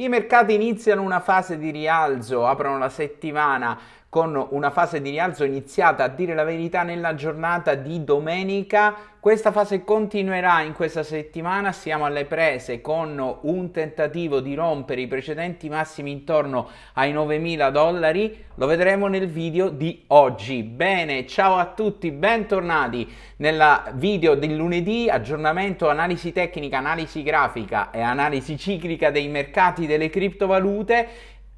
I mercati iniziano una fase di rialzo, aprono la settimana con una fase di rialzo iniziata a dire la verità nella giornata di domenica. Questa fase continuerà in questa settimana, siamo alle prese con un tentativo di rompere i precedenti massimi intorno ai 9.000 dollari, lo vedremo nel video di oggi. Bene, ciao a tutti, bentornati nel video del lunedì, aggiornamento, analisi tecnica, analisi grafica e analisi ciclica dei mercati delle criptovalute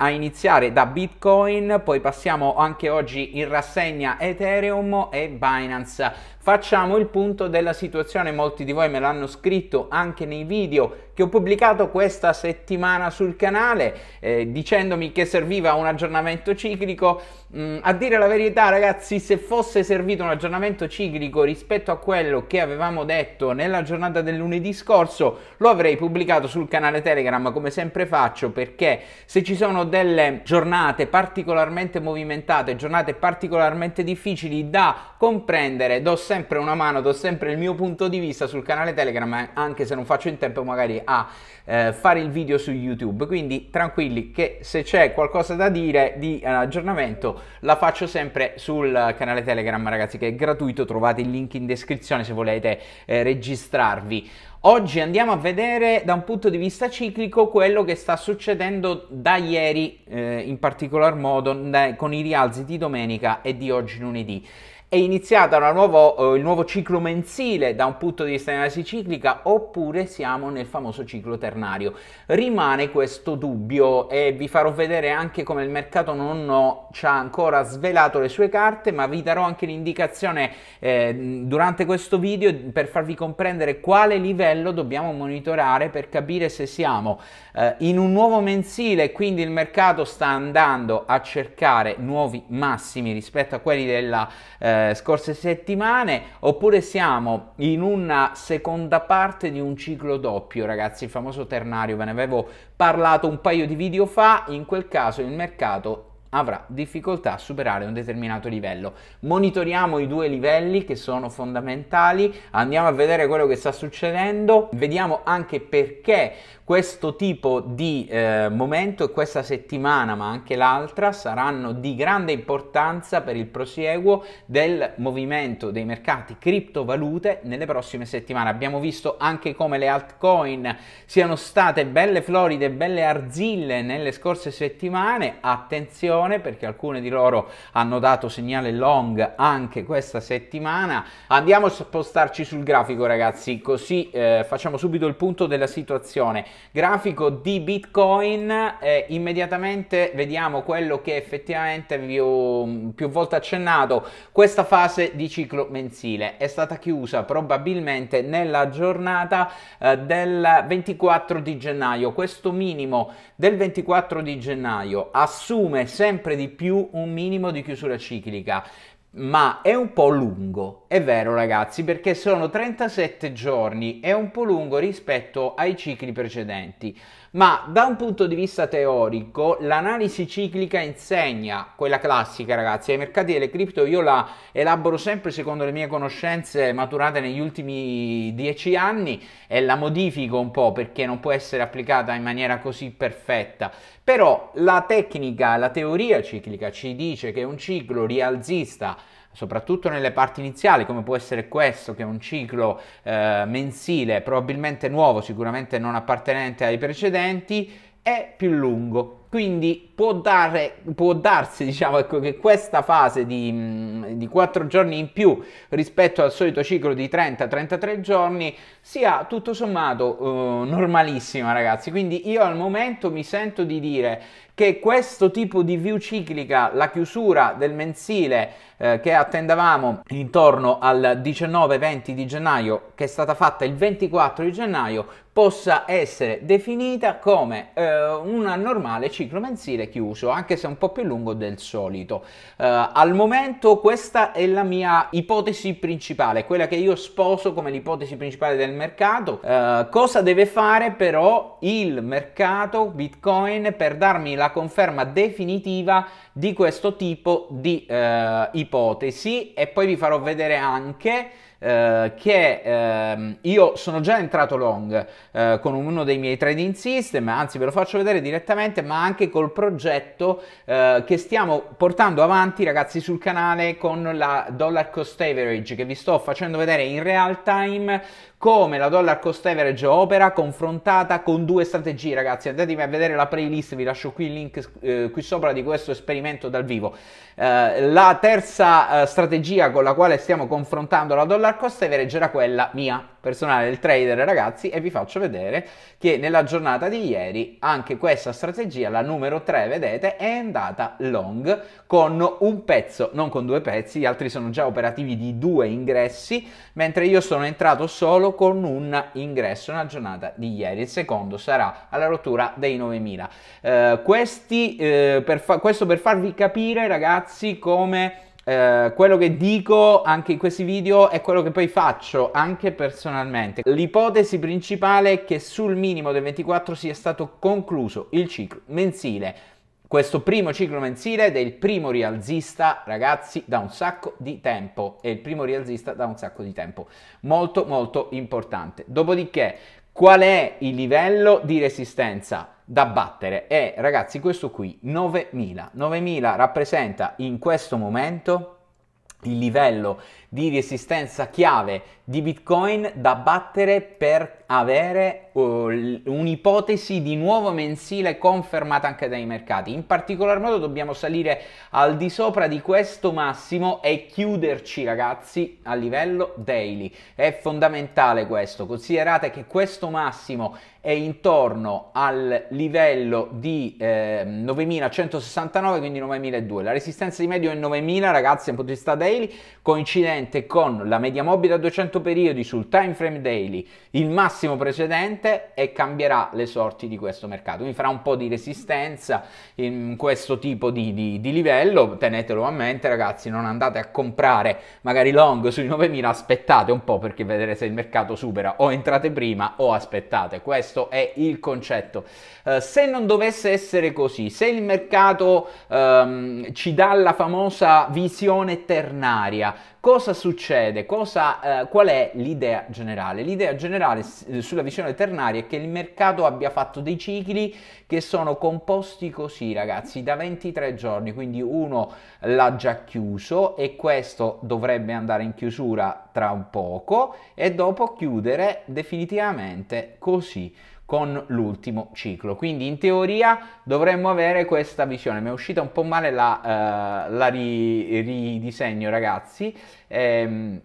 a iniziare da Bitcoin, poi passiamo anche oggi in rassegna Ethereum e Binance. Facciamo il punto della situazione, molti di voi me l'hanno scritto anche nei video che ho pubblicato questa settimana sul canale eh, dicendomi che serviva un aggiornamento ciclico. Mm, a dire la verità ragazzi, se fosse servito un aggiornamento ciclico rispetto a quello che avevamo detto nella giornata del lunedì scorso, lo avrei pubblicato sul canale Telegram come sempre faccio perché se ci sono delle giornate particolarmente movimentate, giornate particolarmente difficili da comprendere, da sempre una mano, do sempre il mio punto di vista sul canale Telegram, eh, anche se non faccio in tempo magari a eh, fare il video su YouTube. Quindi tranquilli che se c'è qualcosa da dire di eh, aggiornamento la faccio sempre sul canale Telegram, ragazzi, che è gratuito, trovate il link in descrizione se volete eh, registrarvi. Oggi andiamo a vedere da un punto di vista ciclico quello che sta succedendo da ieri, eh, in particolar modo con i rialzi di domenica e di oggi lunedì è iniziato eh, il nuovo ciclo mensile da un punto di vista di analisi ciclica oppure siamo nel famoso ciclo ternario. Rimane questo dubbio e vi farò vedere anche come il mercato non ci ha ancora svelato le sue carte, ma vi darò anche l'indicazione eh, durante questo video per farvi comprendere quale livello dobbiamo monitorare per capire se siamo eh, in un nuovo mensile, quindi il mercato sta andando a cercare nuovi massimi rispetto a quelli della eh, eh, scorse settimane, oppure siamo in una seconda parte di un ciclo doppio, ragazzi, il famoso ternario, ve ne avevo parlato un paio di video fa, in quel caso il mercato avrà difficoltà a superare un determinato livello. Monitoriamo i due livelli che sono fondamentali, andiamo a vedere quello che sta succedendo, vediamo anche perché questo tipo di eh, momento e questa settimana, ma anche l'altra, saranno di grande importanza per il prosieguo del movimento dei mercati criptovalute nelle prossime settimane. Abbiamo visto anche come le altcoin siano state belle floride, belle arzille nelle scorse settimane. Attenzione attenzione perché alcune di loro hanno dato segnale long anche questa settimana. Andiamo a spostarci sul grafico ragazzi, così eh, facciamo subito il punto della situazione. Grafico di Bitcoin, eh, immediatamente vediamo quello che effettivamente vi ho mm, più volte accennato, questa fase di ciclo mensile è stata chiusa probabilmente nella giornata eh, del 24 di gennaio. Questo minimo del 24 di gennaio assume sempre sempre di più un minimo di chiusura ciclica ma è un po' lungo, è vero ragazzi, perché sono 37 giorni, è un po' lungo rispetto ai cicli precedenti, ma da un punto di vista teorico l'analisi ciclica insegna quella classica ragazzi ai mercati delle cripto io la elaboro sempre secondo le mie conoscenze maturate negli ultimi dieci anni e la modifico un po' perché non può essere applicata in maniera così perfetta però la tecnica la teoria ciclica ci dice che un ciclo rialzista soprattutto nelle parti iniziali, come può essere questo, che è un ciclo eh, mensile probabilmente nuovo, sicuramente non appartenente ai precedenti, è più lungo. Quindi può, dare, può darsi diciamo, ecco, che questa fase di, mm, di 4 giorni in più rispetto al solito ciclo di 30-33 giorni sia tutto sommato eh, normalissima, ragazzi. Quindi io al momento mi sento di dire che questo tipo di view ciclica, la chiusura del mensile eh, che attendavamo intorno al 19-20 di gennaio, che è stata fatta il 24 di gennaio, possa essere definita come eh, un normale ciclo mensile chiuso, anche se un po' più lungo del solito. Eh, al momento questa è la mia ipotesi principale, quella che io sposo come l'ipotesi principale del mercato. Eh, cosa deve fare però il mercato Bitcoin per darmi la conferma definitiva di questo tipo di eh, ipotesi e poi vi farò vedere anche eh, che ehm, io sono già entrato long eh, con uno dei miei trading system, anzi ve lo faccio vedere direttamente, ma anche col progetto eh, che stiamo portando avanti ragazzi sul canale con la dollar cost average che vi sto facendo vedere in real time come la dollar cost average opera confrontata con due strategie ragazzi andatevi a vedere la playlist vi lascio qui il link eh, qui sopra di questo esperimento dal vivo eh, la terza eh, strategia con la quale stiamo confrontando la dollar cost average era quella mia personale del trader ragazzi e vi faccio vedere che nella giornata di ieri anche questa strategia, la numero 3 vedete, è andata long con un pezzo, non con due pezzi, gli altri sono già operativi di due ingressi, mentre io sono entrato solo con un ingresso nella giornata di ieri, il secondo sarà alla rottura dei 9000. Eh, questi, eh, per questo per farvi capire ragazzi come eh, quello che dico anche in questi video è quello che poi faccio anche personalmente. L'ipotesi principale è che sul minimo del 24 sia stato concluso il ciclo mensile. Questo primo ciclo mensile del primo rialzista, ragazzi, da un sacco di tempo. È il primo rialzista da un sacco di tempo. Molto, molto importante. Dopodiché, qual è il livello di resistenza? da battere e ragazzi questo qui 9000 9000 rappresenta in questo momento il livello di resistenza chiave di Bitcoin da battere per avere uh, un'ipotesi di nuovo mensile confermata anche dai mercati. In particolar modo dobbiamo salire al di sopra di questo massimo e chiuderci ragazzi a livello daily. È fondamentale questo, considerate che questo massimo è intorno al livello di eh, 9169, quindi 9002. La resistenza di medio è 9000 ragazzi, in punto di vista daily, coincidente precedente con la media mobile a 200 periodi sul time frame daily, il massimo precedente e cambierà le sorti di questo mercato. Quindi farà un po' di resistenza in questo tipo di, di, di livello, tenetelo a mente ragazzi, non andate a comprare magari long sui 9000, aspettate un po' perché vedrete se il mercato supera o entrate prima o aspettate, questo è il concetto. Eh, se non dovesse essere così, se il mercato ehm, ci dà la famosa visione ternaria, cosa succede? Cosa, eh, qual è l'idea generale? L'idea generale sulla visione ternaria è che il mercato abbia fatto dei cicli che sono composti così ragazzi da 23 giorni, quindi uno l'ha già chiuso e questo dovrebbe andare in chiusura tra un poco e dopo chiudere definitivamente così con l'ultimo ciclo. Quindi in teoria dovremmo avere questa visione. Mi è uscita un po' male la, uh, la ridisegno, ragazzi. Ehm,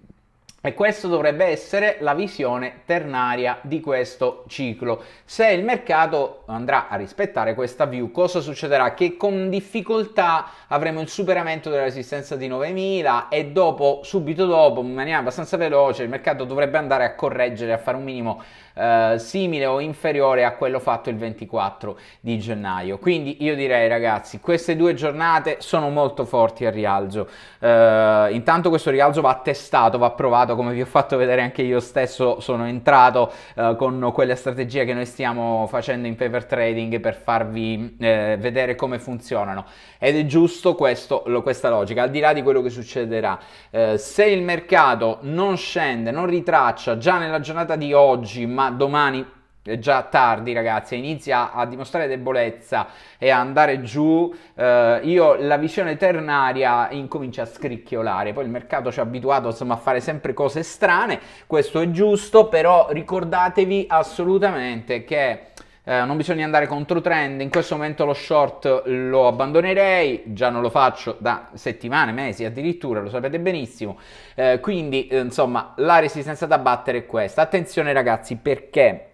e questa dovrebbe essere la visione ternaria di questo ciclo. Se il mercato andrà a rispettare questa view, cosa succederà? Che con difficoltà avremo il superamento della resistenza di 9000 e dopo, subito dopo, in maniera abbastanza veloce, il mercato dovrebbe andare a correggere, a fare un minimo eh, simile o inferiore a quello fatto il 24 di gennaio. Quindi io direi ragazzi, queste due giornate sono molto forti al rialzo. Eh, intanto questo rialzo va testato, va provato come vi ho fatto vedere anche io stesso, sono entrato eh, con quella strategia che noi stiamo facendo in paper trading per farvi eh, vedere come funzionano. Ed è giusto questo, lo, questa logica, al di là di quello che succederà. Eh, se il mercato non scende, non ritraccia già nella giornata di oggi, ma domani è già tardi ragazzi, inizia a dimostrare debolezza e a andare giù, eh, io la visione ternaria incomincia a scricchiolare, poi il mercato ci ha abituato insomma, a fare sempre cose strane, questo è giusto, però ricordatevi assolutamente che eh, non bisogna andare contro trend, in questo momento lo short lo abbandonerei, già non lo faccio da settimane, mesi addirittura, lo sapete benissimo, eh, quindi eh, insomma la resistenza da battere è questa, attenzione ragazzi perché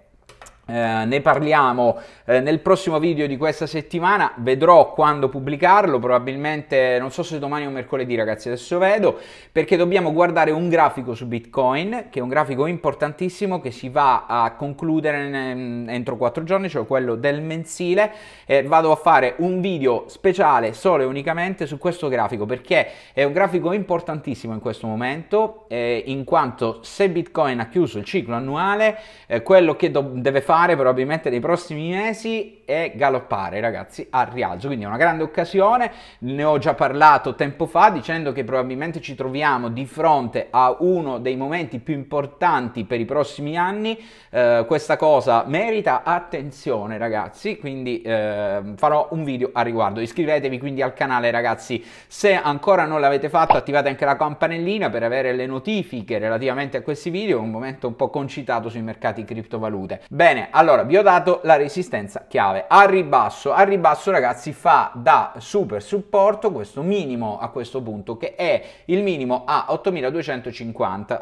eh, ne parliamo eh, nel prossimo video di questa settimana, vedrò quando pubblicarlo, probabilmente non so se domani o mercoledì ragazzi, adesso vedo, perché dobbiamo guardare un grafico su Bitcoin, che è un grafico importantissimo che si va a concludere mm, entro quattro giorni, cioè quello del mensile, e vado a fare un video speciale solo e unicamente su questo grafico, perché è un grafico importantissimo in questo momento, eh, in quanto se Bitcoin ha chiuso il ciclo annuale, eh, quello che deve fare fare probabilmente nei prossimi mesi è galoppare ragazzi al rialzo, quindi è una grande occasione, ne ho già parlato tempo fa dicendo che probabilmente ci troviamo di fronte a uno dei momenti più importanti per i prossimi anni, eh, questa cosa merita attenzione ragazzi, quindi eh, farò un video a riguardo, iscrivetevi quindi al canale ragazzi, se ancora non l'avete fatto attivate anche la campanellina per avere le notifiche relativamente a questi video, è un momento un po' concitato sui mercati criptovalute. Bene, Bene, allora vi ho dato la resistenza chiave al ribasso. Al ribasso ragazzi fa da super supporto questo minimo a questo punto che è il minimo a 8250,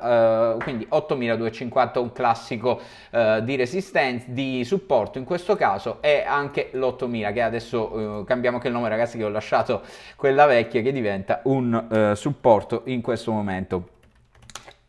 eh, quindi 8250 è un classico eh, di resistenza, di supporto in questo caso e anche l'8000 che adesso eh, cambiamo anche il nome ragazzi che ho lasciato quella vecchia che diventa un eh, supporto in questo momento.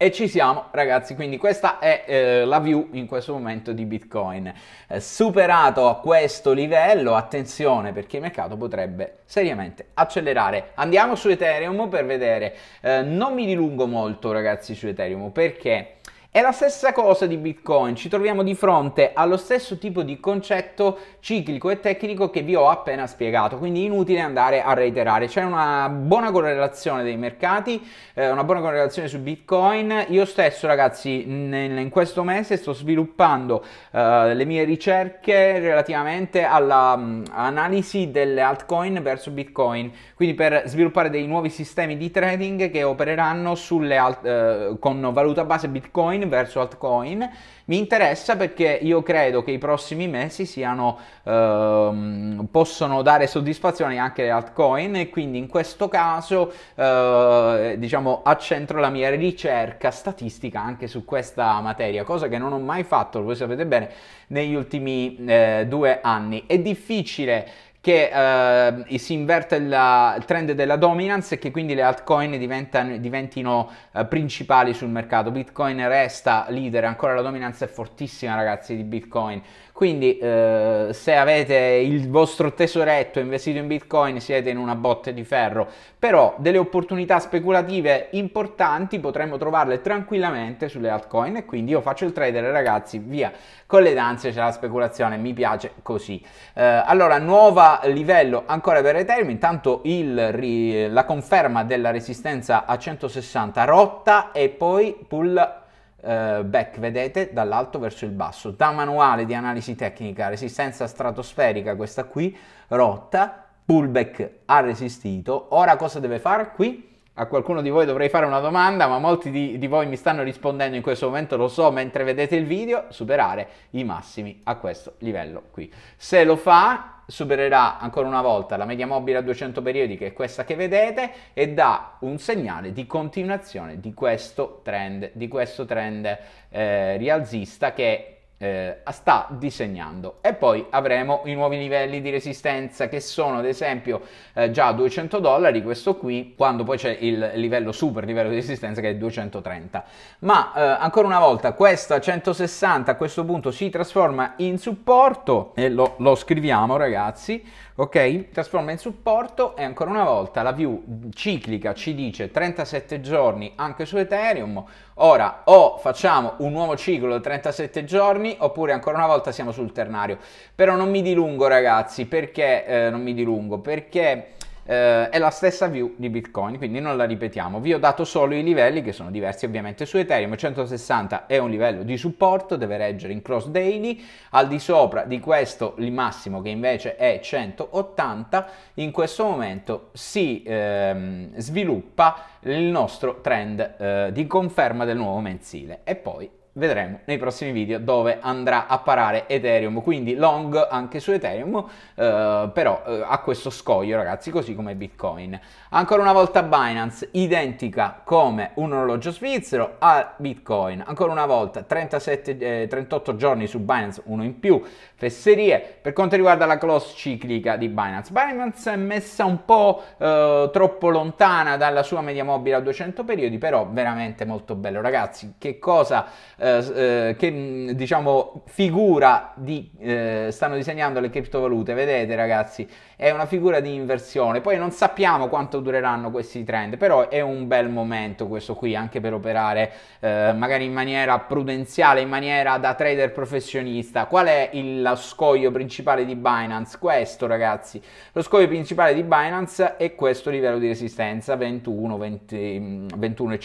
E ci siamo ragazzi, quindi questa è eh, la view in questo momento di Bitcoin. Eh, superato a questo livello, attenzione perché il mercato potrebbe seriamente accelerare. Andiamo su Ethereum per vedere, eh, non mi dilungo molto ragazzi su Ethereum perché è la stessa cosa di Bitcoin, ci troviamo di fronte allo stesso tipo di concetto ciclico e tecnico che vi ho appena spiegato, quindi inutile andare a reiterare. C'è una buona correlazione dei mercati, eh, una buona correlazione su Bitcoin. Io stesso ragazzi in, in questo mese sto sviluppando eh, le mie ricerche relativamente all'analisi mm, delle altcoin verso Bitcoin, quindi per sviluppare dei nuovi sistemi di trading che opereranno alt, eh, con valuta base Bitcoin Bitcoin verso altcoin. Mi interessa perché io credo che i prossimi mesi siano, ehm, possono dare soddisfazione anche alle altcoin e quindi in questo caso eh, diciamo accentro la mia ricerca statistica anche su questa materia, cosa che non ho mai fatto, voi sapete bene, negli ultimi eh, due anni. È difficile che eh, si inverte la, il trend della dominance e che quindi le altcoin diventino eh, principali sul mercato. Bitcoin resta leader, ancora la dominanza è fortissima ragazzi di Bitcoin, quindi eh, se avete il vostro tesoretto investito in Bitcoin siete in una botte di ferro, però delle opportunità speculative importanti potremmo trovarle tranquillamente sulle altcoin e quindi io faccio il trader ragazzi, via, con le danze c'è la speculazione, mi piace così. Eh, allora, nuovo livello ancora per Ethereum, intanto il, la conferma della resistenza a 160 rotta e poi pull eh, back vedete dall'alto verso il basso da manuale di analisi tecnica resistenza stratosferica questa qui rotta pullback ha resistito ora cosa deve fare qui a qualcuno di voi dovrei fare una domanda, ma molti di, di, voi mi stanno rispondendo in questo momento, lo so, mentre vedete il video, superare i massimi a questo livello qui. Se lo fa, supererà ancora una volta la media mobile a 200 periodi, che è questa che vedete, e dà un segnale di continuazione di questo trend, di questo trend eh, rialzista che eh, sta disegnando e poi avremo i nuovi livelli di resistenza che sono ad esempio eh, già 200 dollari questo qui quando poi c'è il livello super livello di resistenza che è 230 ma eh, ancora una volta questa 160 a questo punto si trasforma in supporto e lo, lo scriviamo ragazzi ok? Trasforma in supporto e ancora una volta la view ciclica ci dice 37 giorni anche su Ethereum. Ora o facciamo un nuovo ciclo di 37 giorni oppure ancora una volta siamo sul ternario. Però non mi dilungo ragazzi, perché eh, non mi dilungo? Perché eh, è la stessa view di Bitcoin, quindi non la ripetiamo. Vi ho dato solo i livelli che sono diversi ovviamente su Ethereum. 160 è un livello di supporto, deve reggere in cross daily, al di sopra di questo il massimo che invece è 180, in questo momento si ehm, sviluppa il nostro trend eh, di conferma del nuovo mensile e poi vedremo nei prossimi video dove andrà a parare Ethereum, quindi long anche su Ethereum, eh, però eh, a questo scoglio ragazzi, così come Bitcoin. Ancora una volta Binance, identica come un orologio svizzero a Bitcoin, ancora una volta 37, eh, 38 giorni su Binance, uno in più, fesserie. Per quanto riguarda la close ciclica di Binance, Binance è messa un po' eh, troppo lontana dalla sua media mobile a 200 periodi, però veramente molto bello ragazzi, che cosa eh, eh, che mm, diciamo figura di, eh, stanno disegnando le criptovalute, vedete ragazzi è una figura di inversione. Poi non sappiamo quanto dureranno questi trend, però è un bel momento questo qui anche per operare eh, magari in maniera prudenziale, in maniera da trader professionista. Qual è il, lo scoglio principale di Binance? Questo ragazzi, lo scoglio principale di Binance è questo livello di resistenza 21, 20, 21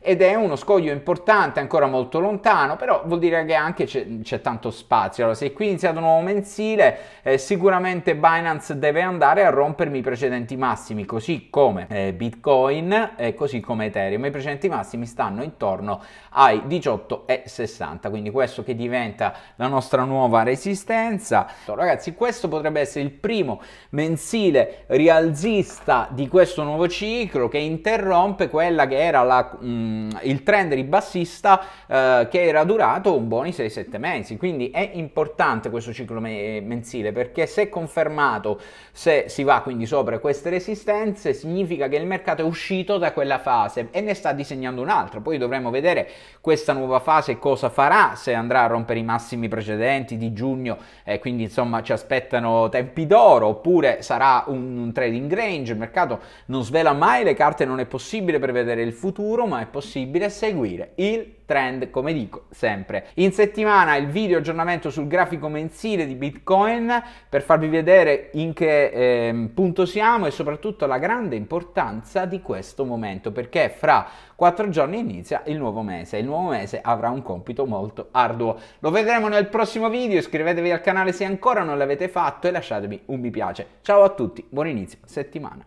ed è uno scoglio importante, ancora molto lontano, però vuol dire che anche c'è, c'è tanto spazio. Allora, se qui è iniziato un nuovo mensile, eh, sicuramente Binance Binance deve andare a rompermi i precedenti massimi, così come eh, Bitcoin e così come Ethereum. I precedenti massimi stanno intorno ai 18,60, quindi questo che diventa la nostra nuova resistenza. Ragazzi, questo potrebbe essere il primo mensile rialzista di questo nuovo ciclo che interrompe quella che era la, mh, mm, il trend ribassista eh, che era durato un buoni 6-7 mesi. Quindi è importante questo ciclo me- mensile perché se confermato sommato se si va quindi sopra queste resistenze significa che il mercato è uscito da quella fase e ne sta disegnando un'altra, poi dovremo vedere questa nuova fase cosa farà, se andrà a rompere i massimi precedenti di giugno e eh, quindi insomma ci aspettano tempi d'oro oppure sarà un, un trading range, il mercato non svela mai le carte, non è possibile prevedere il futuro ma è possibile seguire il trend come dico sempre. In settimana il video aggiornamento sul grafico mensile di Bitcoin per farvi vedere in che eh, punto siamo e soprattutto la grande importanza di questo momento perché fra quattro giorni inizia il nuovo mese e il nuovo mese avrà un compito molto arduo. Lo vedremo nel prossimo video, iscrivetevi al canale se ancora non l'avete fatto e lasciatemi un mi piace. Ciao a tutti, buon inizio settimana.